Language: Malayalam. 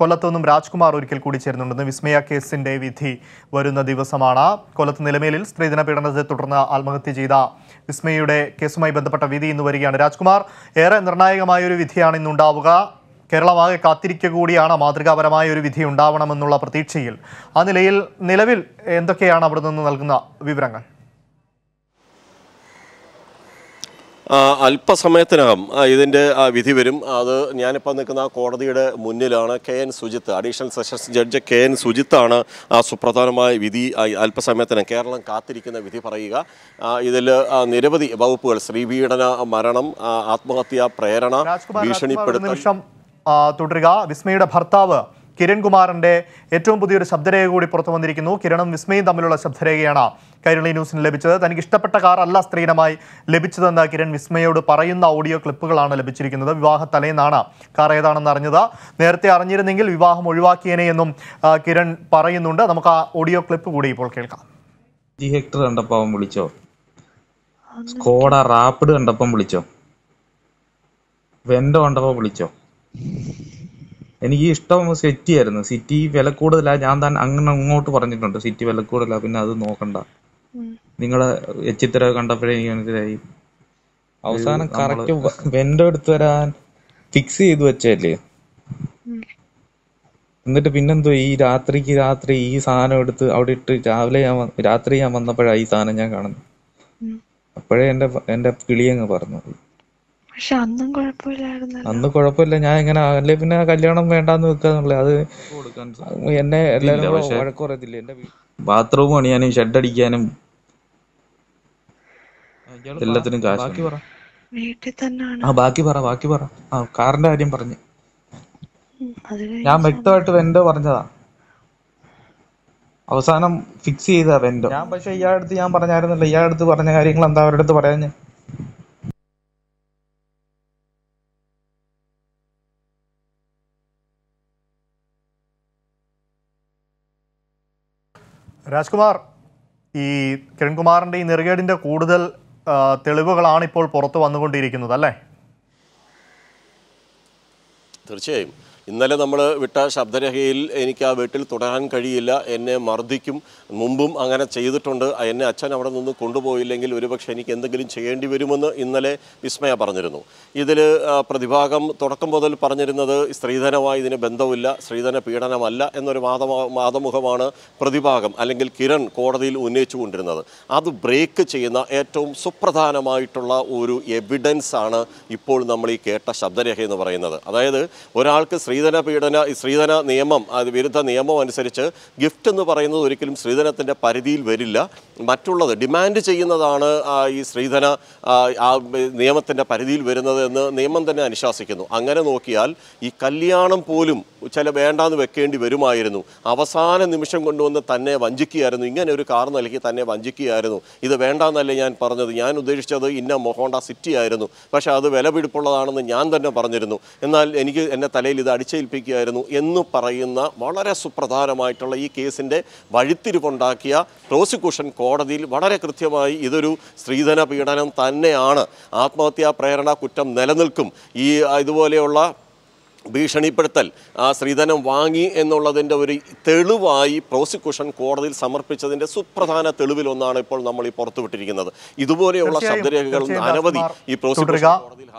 കൊല്ലത്തു നിന്നും രാജ്കുമാർ ഒരിക്കൽ കൂടി ചേരുന്നുണ്ടെന്ന് വിസ്മയ കേസിന്റെ വിധി വരുന്ന ദിവസമാണ് കൊല്ലത്ത് നിലമേലിൽ സ്ത്രീധന പീഡനത്തെ തുടർന്ന് ആത്മഹത്യ ചെയ്ത വിസ്മയയുടെ കേസുമായി ബന്ധപ്പെട്ട വിധി ഇന്ന് വരികയാണ് രാജ്കുമാർ ഏറെ നിർണായകമായ ഒരു വിധിയാണ് ഇന്നുണ്ടാവുക കേരളമാകെ കാത്തിരിക്കുക കൂടിയാണ് മാതൃകാപരമായ ഒരു വിധി ഉണ്ടാവണമെന്നുള്ള പ്രതീക്ഷയിൽ ആ നിലയിൽ നിലവിൽ എന്തൊക്കെയാണ് അവിടെ നിന്ന് നൽകുന്ന വിവരങ്ങൾ അല്പസമയത്തിനകം ഇതിൻ്റെ വിധി വരും അത് ഞാനിപ്പോൾ നിൽക്കുന്ന കോടതിയുടെ മുന്നിലാണ് K N Sujith additional sessions judge K N സുജിത്താണ് ആ സുപ്രധാനമായ വിധി അല്പസമയത്തിനകം കേരളം കാത്തിരിക്കുന്ന വിധി പറയുക ഇതിൽ നിരവധി വകുപ്പുകൾ ശ്രീപീഡന മരണം ആത്മഹത്യ പ്രേരണ ഭീഷണിപ്പെടുത്തൽ തുടരുക വിസ്മയുടെ ഭർത്താവ് കിരൺകുമാറിന്റെ ഏറ്റവും പുതിയൊരു ശബ്ദരേഖ കൂടി പുറത്തു വന്നിരിക്കുന്നു കിരണും വിസ്മയും തമ്മിലുള്ള ശബ്ദരേഖയാണ് കൈരളി ന്യൂസിന് ലഭിച്ചത് തനിക്ക് ഇഷ്ടപ്പെട്ട കാർ അല്ല സ്ത്രീനമായി ലഭിച്ചതെന്ന് കിരൺ വിസ്മയോട് പറയുന്ന ഓഡിയോ ക്ലിപ്പുകളാണ് ലഭിച്ചിരിക്കുന്നത് വിവാഹ തലേന്നാണ് കാർ ഏതാണെന്ന് അറിഞ്ഞത് നേരത്തെ അറിഞ്ഞിരുന്നെങ്കിൽ വിവാഹം ഒഴിവാക്കിയനെ എന്നും കിരൺ പറയുന്നുണ്ട് നമുക്ക് ആ ഓഡിയോ ക്ലിപ്പ് കൂടി ഇപ്പോൾ കേൾക്കാം ഹെക്ടർ കണ്ടപ്പോൾ വിളിച്ചോ സ്കോഡ റാപ്പിഡ് കണ്ടപ്പം വിളിച്ചോ വെൻഡോ കണ്ടപ്പോൾ വിളിച്ചോ എനിക്ക് ഇഷ്ടം ആയിരുന്നു സിറ്റി വില കൂടുതലാ ഞാൻ താൻ അങ്ങനെ അങ്ങോട്ട് പറഞ്ഞിട്ടുണ്ട് സിറ്റി വില കൂടുതല പിന്നെ അത് നോക്കണ്ട നിങ്ങളെ എച്ചിത്തര കണ്ടപ്പോഴേ എനിക്ക് മനസ്സിലായി അവസാനം കറക്റ്റ് വെന്റെ എടുത്ത് വരാൻ ഫിക്സ് ചെയ്ത് വെച്ചല്ലേ എന്നിട്ട് പിന്നെന്തോ ഈ രാത്രിക്ക് രാത്രി ഈ സാധനം എടുത്ത് അവിടെ ഇട്ട് രാവിലെ ഞാൻ രാത്രി ഞാൻ വന്നപ്പോഴാണ് ഈ സാധനം ഞാൻ കാണുന്നത് അപ്പോഴേ എന്റെ എന്റെ കിളിയങ്ങ് പറഞ്ഞു പക്ഷെ അന്നും കുഴപ്പമില്ലായിരുന്നു അന്ന് കുഴപ്പമില്ല ഞാൻ എങ്ങനെ അല്ലെ പിന്നെ കല്യാണം വേണ്ടാന്ന് വെക്കാന്നുള്ളത് അത് എന്നെ എല്ലാവരും ബാത്റൂം പണിയാനും ഷെഡ് അടിക്കാനും എല്ലാത്തിനും കാശ് ബാക്കി പറ വീട്ടിൽ തന്നെയാണ് ആ ബാക്കി പറ ബാക്കി പറ ആ കാറിന്റെ കാര്യം പറഞ്ഞു ഞാൻ വ്യക്തമായിട്ട് വെൻഡോ പറഞ്ഞതാ അവസാനം ഫിക്സ് ചെയ്ത വെൻഡോ ഞാൻ പക്ഷെ ഇയാളടുത്ത് ഞാൻ പറഞ്ഞായിരുന്നല്ലോ ഇയാളടുത്ത് പറഞ്ഞ കാര്യങ്ങൾ എന്താ അവരുടെ അടുത്ത് പറയാഞ്ഞേ രാജ്കുമാർ ഈ കിരൺകുമാറിൻ്റെ ഈ നെറുകേടിൻ്റെ കൂടുതൽ തെളിവുകളാണ് ഇപ്പോൾ പുറത്തു വന്നുകൊണ്ടിരിക്കുന്നത് അല്ലേ തീർച്ചയായും ഇന്നലെ നമ്മൾ വിട്ട ശബ്ദരേഖയിൽ എനിക്ക് ആ വീട്ടിൽ തുടരാൻ കഴിയില്ല എന്നെ മർദ്ദിക്കും മുമ്പും അങ്ങനെ ചെയ്തിട്ടുണ്ട് എന്നെ അച്ഛൻ അവിടെ നിന്ന് കൊണ്ടുപോയില്ലെങ്കിൽ ഒരുപക്ഷെ എനിക്ക് എന്തെങ്കിലും ചെയ്യേണ്ടി വരുമെന്ന് ഇന്നലെ വിസ്മയ പറഞ്ഞിരുന്നു ഇതിൽ പ്രതിഭാഗം തുടക്കം മുതൽ പറഞ്ഞിരുന്നത് സ്ത്രീധനമായി ഇതിന് ബന്ധമില്ല സ്ത്രീധന പീഡനമല്ല എന്നൊരു വാദ വാദമുഖമാണ് പ്രതിഭാഗം അല്ലെങ്കിൽ കിരൺ കോടതിയിൽ ഉന്നയിച്ചുകൊണ്ടിരുന്നത് അത് ബ്രേക്ക് ചെയ്യുന്ന ഏറ്റവും സുപ്രധാനമായിട്ടുള്ള ഒരു എവിഡൻസ് ആണ് ഇപ്പോൾ നമ്മൾ ഈ കേട്ട ശബ്ദരേഖ എന്ന് പറയുന്നത് അതായത് ഒരാൾക്ക് സ്ത്രീ സ്ത്രീധന പീഡന സ്ത്രീധന നിയമം അത് വിരുദ്ധ നിയമം അനുസരിച്ച് ഗിഫ്റ്റ് എന്ന് പറയുന്നത് ഒരിക്കലും സ്ത്രീധനത്തിൻ്റെ പരിധിയിൽ വരില്ല മറ്റുള്ളത് ഡിമാൻഡ് ചെയ്യുന്നതാണ് ഈ സ്ത്രീധന നിയമത്തിൻ്റെ പരിധിയിൽ വരുന്നത് എന്ന് നിയമം തന്നെ അനുശാസിക്കുന്നു അങ്ങനെ നോക്കിയാൽ ഈ കല്യാണം പോലും ചില വേണ്ടാന്ന് വെക്കേണ്ടി വരുമായിരുന്നു അവസാന നിമിഷം കൊണ്ടുവന്ന് തന്നെ വഞ്ചിക്കുകയായിരുന്നു ഇങ്ങനെ ഒരു കാർ നൽകി തന്നെ വഞ്ചിക്കുകയായിരുന്നു ഇത് വേണ്ടാന്നല്ലേ ഞാൻ പറഞ്ഞത് ഞാൻ ഉദ്ദേശിച്ചത് ഇന്ന മൊഹോണ്ട സിറ്റി ആയിരുന്നു പക്ഷേ അത് വിലപിടിപ്പുള്ളതാണെന്ന് ഞാൻ തന്നെ പറഞ്ഞിരുന്നു എന്നാൽ എനിക്ക് എൻ്റെ തലയിൽ ഇത് അടിച്ചേൽപ്പിക്കുകയായിരുന്നു എന്ന് പറയുന്ന വളരെ സുപ്രധാനമായിട്ടുള്ള ഈ കേസിൻ്റെ വഴിത്തിരിവുണ്ടാക്കിയ പ്രോസിക്യൂഷൻ കോടതിയിൽ വളരെ കൃത്യമായി ഇതൊരു സ്ത്രീധന പീഡനം തന്നെയാണ് ആത്മഹത്യാ പ്രേരണ കുറ്റം നിലനിൽക്കും ഈ ഇതുപോലെയുള്ള ഭീഷണിപ്പെടുത്തൽ ആ സ്ത്രീധനം വാങ്ങി എന്നുള്ളതിൻ്റെ ഒരു തെളിവായി പ്രോസിക്യൂഷൻ കോടതിയിൽ സമർപ്പിച്ചതിൻ്റെ സുപ്രധാന തെളിവിലൊന്നാണ് ഇപ്പോൾ നമ്മൾ ഈ പുറത്തുവിട്ടിരിക്കുന്നത് ഇതുപോലെയുള്ള ശബ്ദരേഖകൾ അനവധി ഈ പ്രോസിക്യൂഷൻ കോടതിയിൽ